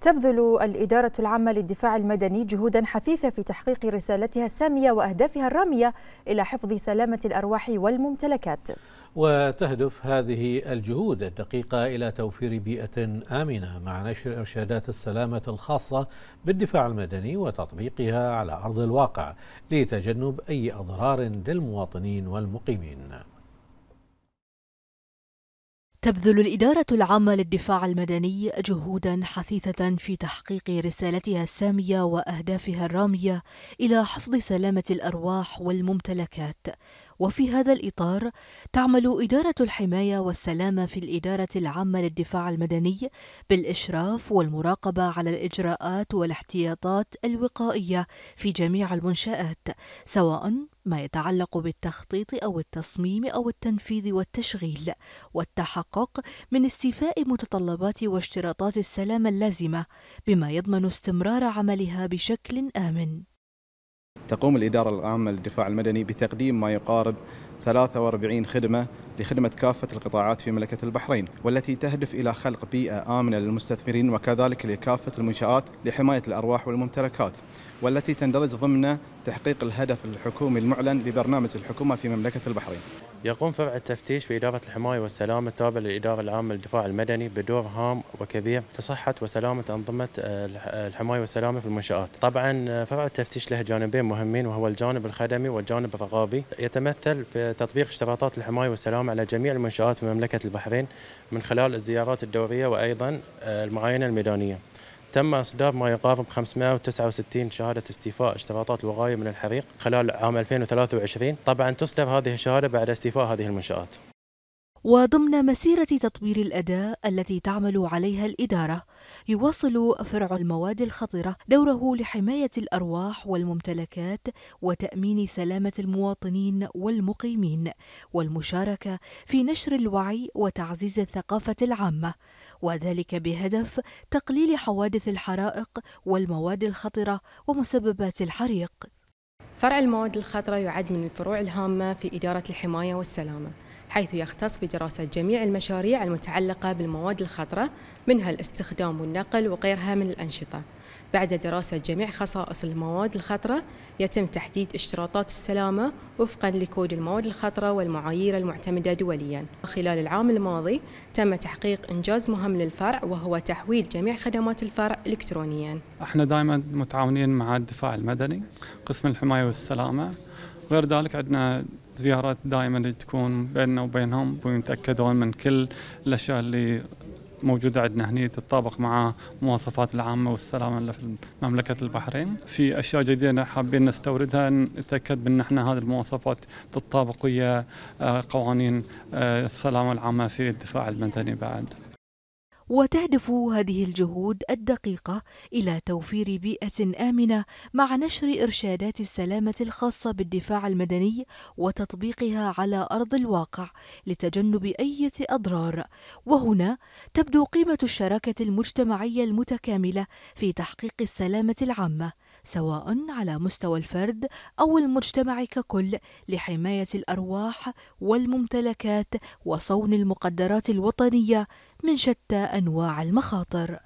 تبذل الإدارة العامة للدفاع المدني جهودا حثيثة في تحقيق رسالتها السامية وأهدافها الرامية إلى حفظ سلامة الأرواح والممتلكات وتهدف هذه الجهود الدقيقة إلى توفير بيئة آمنة مع نشر إرشادات السلامة الخاصة بالدفاع المدني وتطبيقها على أرض الواقع لتجنب أي أضرار للمواطنين والمقيمين تبذل الإدارة العامة للدفاع المدني جهودا حثيثة في تحقيق رسالتها السامية وأهدافها الرامية إلى حفظ سلامة الأرواح والممتلكات وفي هذا الإطار تعمل إدارة الحماية والسلامة في الإدارة العامة للدفاع المدني بالإشراف والمراقبة على الإجراءات والاحتياطات الوقائية في جميع المنشآت سواء ما يتعلق بالتخطيط أو التصميم أو التنفيذ والتشغيل والتحقق من استيفاء متطلبات واشتراطات السلامة اللازمة بما يضمن استمرار عملها بشكل آمن تقوم الإدارة العامة للدفاع المدني بتقديم ما يقارب 43 خدمة لخدمة كافة القطاعات في مملكة البحرين والتي تهدف إلى خلق بيئة آمنة للمستثمرين وكذلك لكافة المنشآت لحماية الأرواح والممتلكات والتي تندرج ضمن تحقيق الهدف الحكومي المعلن لبرنامج الحكومة في مملكة البحرين يقوم فرع التفتيش بإدارة الحماية والسلامة التابع للإدارة العامة للدفاع المدني بدور هام وكبير في صحة وسلامة أنظمة آه، آه، الحماية والسلامة في المنشآت. طبعا آه، فرع التفتيش له جانبين مهمين وهو الجانب الخدمي والجانب الرقابي يتمثل في تطبيق اشتراطات الحماية والسلام على جميع المنشآت في مملكة البحرين من خلال الزيارات الدورية وأيضا آه، المعاينة الميدانية تم إصدار ما يقارب 569 شهادة استيفاء اشتراطات الوقاية من الحريق خلال عام 2023 طبعا تصدر هذه الشهادة بعد استيفاء هذه المنشآت وضمن مسيرة تطوير الأداء التي تعمل عليها الإدارة، يواصل فرع المواد الخطرة دوره لحماية الأرواح والممتلكات وتأمين سلامة المواطنين والمقيمين، والمشاركة في نشر الوعي وتعزيز الثقافة العامة، وذلك بهدف تقليل حوادث الحرائق والمواد الخطرة ومسببات الحريق. فرع المواد الخطرة يعد من الفروع الهامة في إدارة الحماية والسلامة. حيث يختص بدراسة جميع المشاريع المتعلقة بالمواد الخطرة منها الاستخدام والنقل وغيرها من الأنشطة بعد دراسة جميع خصائص المواد الخطرة يتم تحديد اشتراطات السلامة وفقا لكود المواد الخطرة والمعايير المعتمدة دوليا خلال العام الماضي تم تحقيق إنجاز مهم للفرع وهو تحويل جميع خدمات الفرع إلكترونيا احنا دائما متعاونين مع الدفاع المدني قسم الحماية والسلامة غير ذلك عندنا زيارات دائما تكون بيننا وبينهم ويتاكدون من كل الاشياء اللي موجودة عندنا هني تتطابق مع المواصفات العامة والسلامة اللي في مملكة البحرين في أشياء جديدة حابين نستوردها نتأكد من احنا هذه المواصفات تتطابق ويا آه، قوانين آه، السلامة العامة في الدفاع المدني بعد وتهدف هذه الجهود الدقيقة إلى توفير بيئة آمنة مع نشر إرشادات السلامة الخاصة بالدفاع المدني وتطبيقها على أرض الواقع لتجنب أي أضرار، وهنا تبدو قيمة الشراكة المجتمعية المتكاملة في تحقيق السلامة العامة سواء على مستوى الفرد أو المجتمع ككل لحماية الأرواح والممتلكات وصون المقدرات الوطنية من شتى أنواع المخاطر